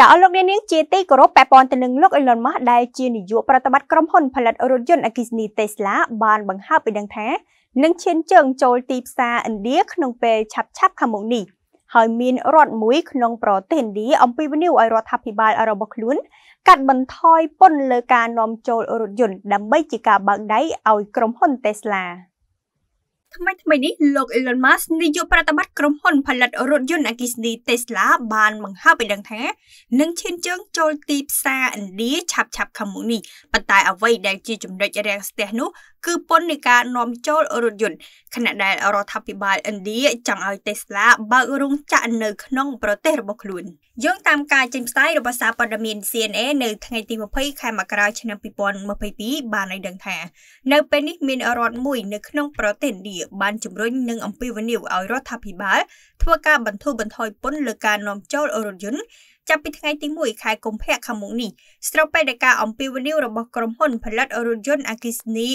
ចាអស់លោកអ្នកនាងជាទីគោរពពាក់ព័ន្ធទៅនឹងលោកអេឡុនម៉ាស់ដែលជានាយកប្រតិបត្តិក្រុមហ៊ុនផលិតរថយន្តអគ្គិសនី Tesla បានបង្ហើបពីដឹងថានឹងឈានជើងចូលទីផ្សារឥណ្ឌាក្នុងពេលឆាប់ឆាប់ខាងមុខនេះ ហើយមានរដ្ឋមួយក្នុងប្រទេសឥណ្ឌាអំពាវនាវឲ្យរដ្ឋាភិបាលរបស់ខ្លួនកាត់បន្ថយពន្ធលើការនាំចូលរថយន្តដើម្បីជាការបើកដៃឲ្យក្រុមហ៊ុន Tesla ថ្មីថ្មីនេះលោក Elon Musk នាយកប្រតិបត្តិក្រុមហ៊ុនផលិតរថយន្តអគ្គិសនី Tesla បានបង្ហើបឲ្យដឹងថានឹងឈានជើង ចូលទីផ្សារឥណ្ឌាឆាប់ៗខាងមុខនេះប៉ុន្តែអ្វីដែលជាចំណុចរាំងស្ទះនោះគឺពន្ធនៃការនាំចូលរថយន្តខណៈដែលរដ្ឋាភិបាលឥណ្ឌាចង់ឲ្យ Tesla បើករោងចក្រនៅក្នុងប្រទេសរបស់ខ្លួនយោងតាមការចេញផ្សាយរបស់សារព័ត៌មាន CNA នៅថ្ងៃទី20ខែមករាឆ្នាំ2022បានឲ្យដឹងថា នៅពេលនេះមានរដ្ឋមួយនៅក្នុងប្រទេសឥណ្ឌាបានជំរុញនិងអំពាវនាវឲ្យរដ្ឋាភិបាល ធ្វើការបន្ធូរបន្ថយពន្ធលើការនាំចូលរថយន្តចាប់ពីថ្ងៃទី1ខែកុម្ភៈខាងមុខនេះស្របពេលដែលការអំពាវនាវរបស់ក្រុមហ៊ុន ផលិតរថយន្តអគ្គិសនី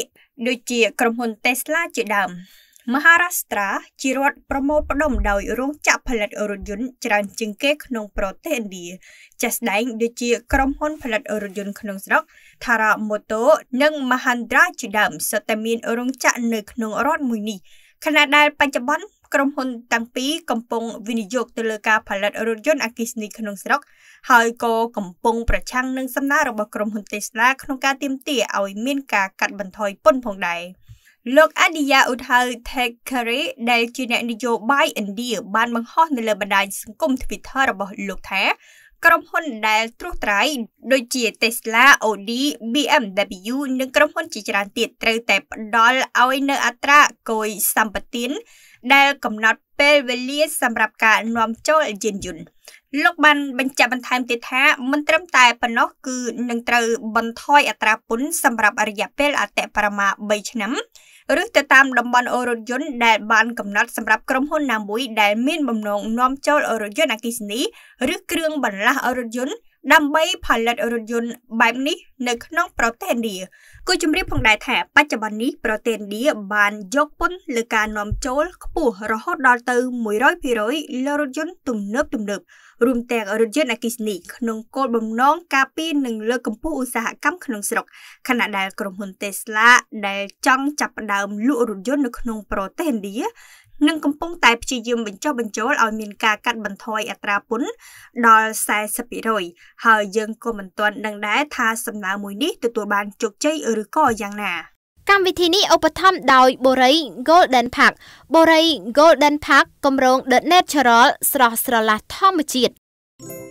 ដូចជាក្រុមហ៊ុន Tesla ជាដើមមហារាស្ត្រាជារដ្ឋប្រមូលផ្ដុំដោយរោងចក្រផលិតរថយន្តច្រើន ជាងគេក្នុងប្រទេសឥណ្ឌាជាក់ស្ដែងដូចជា ក្រុមហ៊ុនផលិតរថយន្តក្នុងស្រុក Thara Motor និង Mahindra ជាដើមសុទ្ធតែមានរោងចក្រនៅក្នុងរដ្ឋមួយនេះខណៈដែលបច្ចុប្បន្នក្រុមហ៊ុនទាំងពីរកំពុងវិនិយោគទៅលើការផលិតរថយន្តអគ្គិសនីក្នុងស្រុក ហើយក៏កំពុងប្រឆាំងនឹងសំណើរបស់ក្រុមហ៊ុន Tesla ក្នុងការទាមទារឲ្យមានការកាត់បន្ថយពន្ធផងដែរ។លោក Adia Uthau Thackeray ដែលជាអ្នកនយោបាយឥណ្ឌាបានបង្ហោះនៅលើបណ្ដាញសង្គម Twitter របស់លោកថាក្រុមហ៊ុនដែលត្រួសត្រាយដូចជា Tesla, Audi, BMW និងក្រុមហ៊ុនជាច្រើនទៀតត្រូវតែផ្ដល់ឲ្យនៅអត្រាគយសម្បត្តិដែលកំណត់ពេលវេលាសម្រាប់ការនាំចូលយានយន្តលោកបានបញ្ជាក់បន្ថែមទៀតថា មិនត្រឹមតែប៉ុណ្ណោះគឺនឹងត្រូវបន្ថយអត្រាពន្ធសម្រាប់រយៈពេលអតិបរមា3ឆ្នាំឬទៅតាមតំបន់អូររថយន្តដែល បានកំណត់សម្រាប់ក្រុមហ៊ុនណាមួយដែល មានបំណងនាំចូលអូររថយន្តអគ្គិសនីឬគ្រឿងបន្លាស់អូររថយន្តដើម្បីផលិតរថយន្តបែបនេះនៅក្នុងប្រទេសឥណ្ឌាគូជំរាបផងដែរថាបច្ចុប្បន្ននេះប្រទេសឥណ្ឌាបានយកពន្ធលើការនាំចូលខ្ពស់រហូតដល់ទៅ100%លើរថយន្តទំនើបទំនើបរួមទាំងរថយន្តអគ្គិសនីក្នុងគោលបំណងការពារនិងលើកកម្ពស់ឧស្សាហកម្មក្នុងស្រុកខណៈដែលក្រុមហ៊ុន Tesla ដែលចង់ចាប់ផ្ដើមលក់រថយន្តនៅក្នុងប្រទេសឥណ្ឌានិងកំពុងតែព្យាយាមបញ្ចុះបញ្ចូលឲ្យមានការកាត់បន្ថយអត្រាពន្ធដល់40%ហើយយើងក៏មិនទាន់ដឹងដែរថាសំណើណើមួយនេះទទួលបានជោគជ័យឬក៏យ៉ាងណា កម្មវិធីនេះឧបត្ថម្ភដោយ Borei Golden Park Borei Golden Park គម្រោង The Natural ស្រស់ស្រឡះធម្មជាតិ thank you